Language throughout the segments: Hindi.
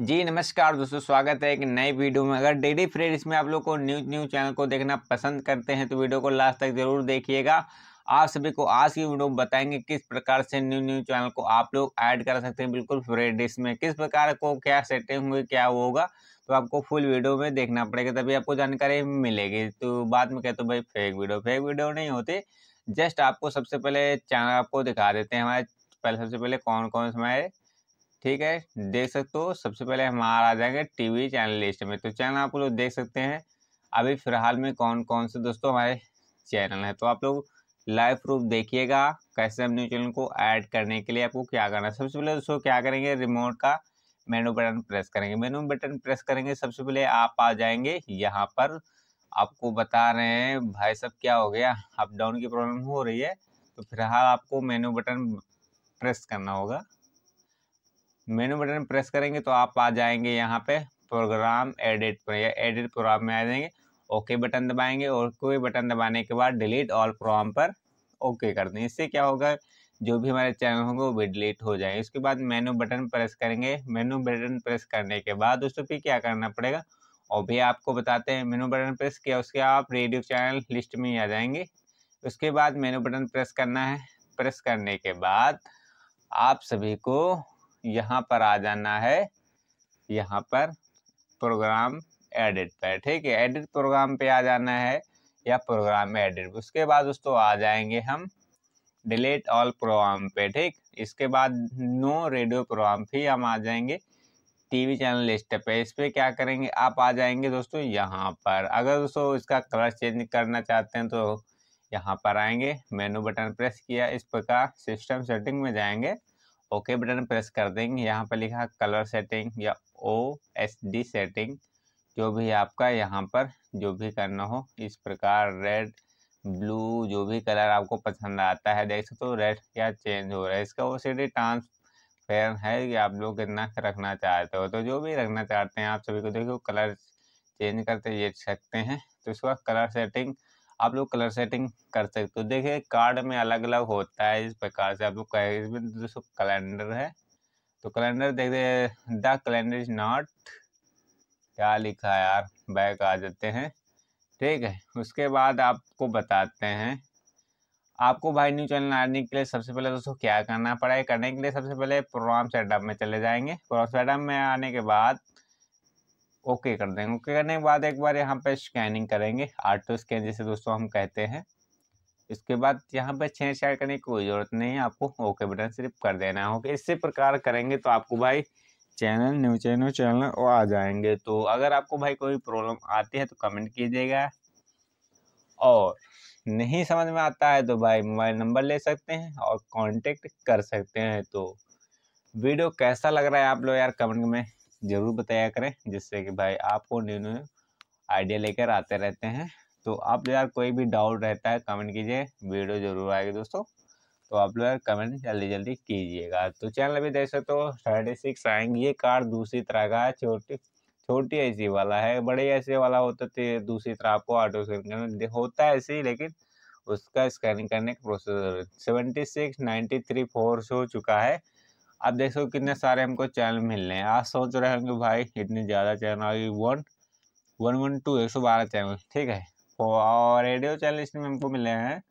जी नमस्कार दोस्तों स्वागत है एक नए वीडियो में अगर डेली फ्रेड इसमें आप लोग को न्यूज न्यूज चैनल को देखना पसंद करते हैं तो वीडियो को लास्ट तक जरूर देखिएगा आप सभी को आज की वीडियो बताएंगे किस प्रकार से न्यू न्यू चैनल को आप लोग ऐड कर सकते हैं बिल्कुल फ्रेड इसमें किस प्रकार को क्या सेटिंग हुई क्या होगा तो आपको फुल वीडियो में देखना पड़ेगा तभी आपको जानकारी मिलेगी तो बाद में कहते तो भाई फेक वीडियो फेक वीडियो नहीं होती जस्ट आपको सबसे पहले चैनल आपको दिखा देते हैं हमारे पहले सबसे पहले कौन कौन से हमारे ठीक है देख सकते हो सबसे पहले हम आ जाएंगे टीवी चैनल लिस्ट में तो चैनल आप लोग देख सकते हैं अभी फ़िलहाल में कौन कौन से दोस्तों हमारे चैनल हैं तो आप लोग लाइव प्रूफ देखिएगा कैसे हम न्यू चैनल को ऐड करने के लिए आपको क्या करना है सबसे पहले दोस्तों क्या करेंगे रिमोट का मेनू बटन प्रेस करेंगे मेनू बटन प्रेस करेंगे सबसे पहले आप आ जाएंगे यहाँ पर आपको बता रहे हैं भाई सब क्या हो गया अप डाउन की प्रॉब्लम हो रही है तो फिलहाल आपको मेनू बटन प्रेस करना होगा मेनू बटन प्रेस करेंगे तो आप आ जाएंगे यहाँ पे प्रोग्राम एडिट पर या एडिट प्रोग्राम में आ जाएंगे ओके बटन दबाएंगे और कोई बटन दबाने के बाद डिलीट ऑल प्रोग्राम पर ओके कर दें इससे क्या होगा जो भी हमारे चैनल होंगे वो भी डिलीट हो जाएंगे उसके बाद मेनू बटन प्रेस करेंगे मेनू बटन प्रेस करने के बाद दोस्तों फिर क्या करना पड़ेगा और भी आपको बताते हैं मेनू बटन प्रेस किया उसके आप रेडियो चैनल लिस्ट में आ जाएंगे उसके बाद मेनू बटन प्रेस करना है प्रेस करने के बाद आप सभी को यहाँ पर आ जाना है यहाँ पर प्रोग्राम एडिट पर ठीक है एडिट प्रोग्राम पे आ जाना है या प्रोग्राम एडिट उसके बाद दोस्तों आ जाएंगे हम डिलीट ऑल प्रोग्राम पे ठीक इसके बाद नो रेडियो प्रोग्राम फिर हम आ जाएंगे टीवी चैनल लिस्ट पे इस पर क्या करेंगे आप आ जाएंगे दोस्तों यहाँ पर अगर दोस्तों इसका कलर चेंज करना चाहते हैं तो यहाँ पर आएंगे मेनू बटन प्रेस किया इस प्रकार सिस्टम सेटिंग में जाएंगे ओके बटन प्रेस कर देंगे यहाँ पर लिखा कलर सेटिंग या ओ एस डी सेटिंग जो भी आपका यहाँ पर जो भी करना हो इस प्रकार रेड ब्लू जो भी कलर आपको पसंद आता है देख सकते हो रेड क्या चेंज हो रहा है इसका ओ सी डी ट्रांसफेयर है कि आप लोग कितना रखना चाहते हो तो जो भी रखना चाहते हैं आप सभी को देखो कलर चेंज करते देख सकते हैं तो इसका कलर सेटिंग आप लोग कलर सेटिंग कर सकते हो देखिए कार्ड में अलग अलग होता है इस प्रकार से आप लोग इसमें दोस्तों कैलेंडर है तो कैलेंडर दे द कैलेंडर इज नॉट क्या लिखा यार बैक आ जाते हैं ठीक है उसके बाद आपको बताते हैं आपको भाई न्यू चैनल आने के लिए सबसे पहले दोस्तों क्या करना पड़ा है करने के लिए सबसे पहले प्रोग्राम सेटअप में चले जाएंगे प्रोग्राम सेटअप में आने के बाद ओके कर देंगे ओके करने के बाद एक बार यहाँ पे स्कैनिंग करेंगे आटो स्कैन जैसे दोस्तों हम कहते हैं इसके बाद यहाँ पे छाड़ करने की कोई ज़रूरत नहीं है आपको ओके बटन सिर्फ कर देना है ओके इसी प्रकार करेंगे तो आपको भाई चैनल न्यू चैनल चैनल वो आ जाएंगे तो अगर आपको भाई कोई प्रॉब्लम आती है तो कमेंट कीजिएगा और नहीं समझ में आता है तो भाई मोबाइल नंबर ले सकते हैं और कॉन्टेक्ट कर सकते हैं तो वीडियो कैसा लग रहा है आप लोग यार कमेंट में ज़रूर बताया करें जिससे कि भाई आपको न्यू न्यू आइडिया लेकर आते रहते हैं तो आप यार कोई भी डाउट रहता है कमेंट कीजिए वीडियो ज़रूर आएगी दोस्तों तो आप लोग कमेंट जल्दी जल्दी कीजिएगा तो चैनल अभी देख सकते हो सिक्स आएंगे ये कार दूसरी तरह का है छोटी छोटी ऐसी वाला है बड़े ऐसे वाला होता तो दूसरी तरह आपको ऑटो स्कैनिंग करना होता है ऐसे ही लेकिन उसका स्कैनिंग करने का process seventy six ninety three four हो चुका है आप देख सको कितने सारे हमको चैनल मिल रहे हैं आज सोच रहे होंगे भाई इतने ज़्यादा चैनल आ वन वन वन टू एक सौ बारह चैनल ठीक है तो और रेडियो चैनल इसमें हमको मिले हैं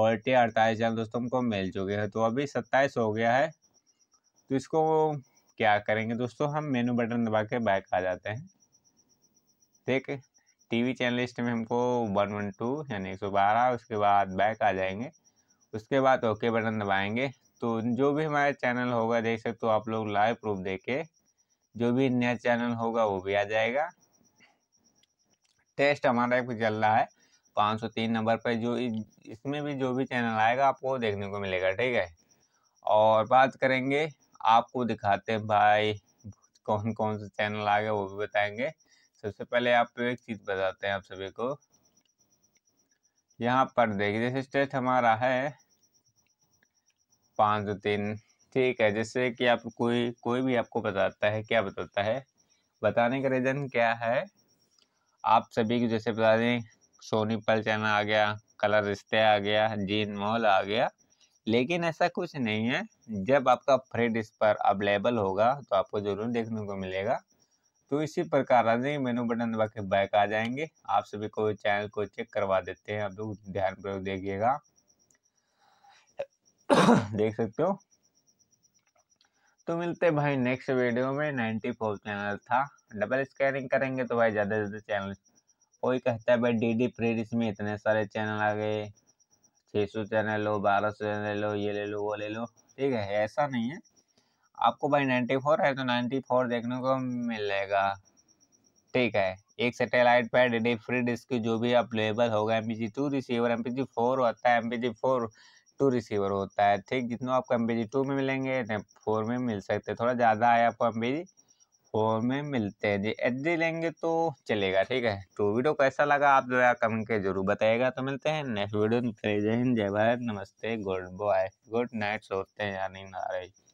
और टी अड़तालीस चैनल दोस्तों हमको मिल चुके हैं तो अभी सत्ताईस हो गया है तो इसको क्या करेंगे दोस्तों हम मेनू बटन दबा के बैक आ जाते हैं ठीक है टीवी चैनल लिस्ट में हमको वन वन टू यानी एक सौ बारह उसके बाद बैक आ जाएंगे उसके बाद ओके बटन दबाएंगे तो जो भी हमारा चैनल होगा देख सकते हो आप लोग लाइव प्रूफ देके जो भी नया चैनल होगा वो भी आ जाएगा टेस्ट हमारा एक चल रहा है 503 नंबर पर जो इसमें भी जो भी चैनल आएगा आपको देखने को मिलेगा ठीक है और बात करेंगे आपको दिखाते हैं भाई कौन कौन से चैनल आ गए वो भी बताएंगे सबसे पहले आप एक चीज़ बताते हैं आप सभी को यहाँ पर देखिए जैसे टेस्ट हमारा है पाँच दो तीन ठीक है जैसे कि आप कोई कोई भी आपको बताता है क्या बताता है बताने का रीज़न क्या है आप सभी को जैसे बता दें सोनी पल चैनल आ गया कलर रिश्ते आ गया जीन मॉल आ गया लेकिन ऐसा कुछ नहीं है जब आपका फ्रेड इस पर अवेलेबल होगा तो आपको ज़रूर देखने को मिलेगा तो इसी प्रकार आ जाएंगे मेनू बटन दबा के बैक आ जाएंगे आप सभी को चैनल को चेक करवा देते हैं आप लोग ध्यानपूर्वक देखिएगा देख सकते हो तो मिलते हैं भाई नेक्स्ट वीडियो में नाइन्टी फोर चैनल था डबल स्कैनिंग करेंगे तो भाई ज़्यादा से ज़्यादा चैनल कोई कहता है भाई डी डी प्रीडिस में इतने सारे चैनल आ गए छः सौ चैनल लो बारह सौ चैनल लो ये ले लो वो ले लो ठीक है ऐसा नहीं है आपको भाई नाइन्टी फोर है तो नाइन्टी फोर देखने को मिलेगा ठीक है एक सेटेलाइट पर डी डी फ्री डिस्क जो भी अवेलेबल होगा M P G two receiver M P G four होता है M P G four two receiver होता है ठीक जितना आपको एम टू में मिलेंगे फोर में मिल सकते हैं थोड़ा ज़्यादा है आपको एम फोर में मिलते हैं जी एच लेंगे तो चलेगा ठीक है तो वीडियो कैसा लगा आप जो है कमेंट के जरूर बताएगा तो मिलते हैं नेक्स्ट वीडियो में जय हिंद जय भारत नमस्ते गुड बॉय गुड नाइट सोते हैं यानी नारे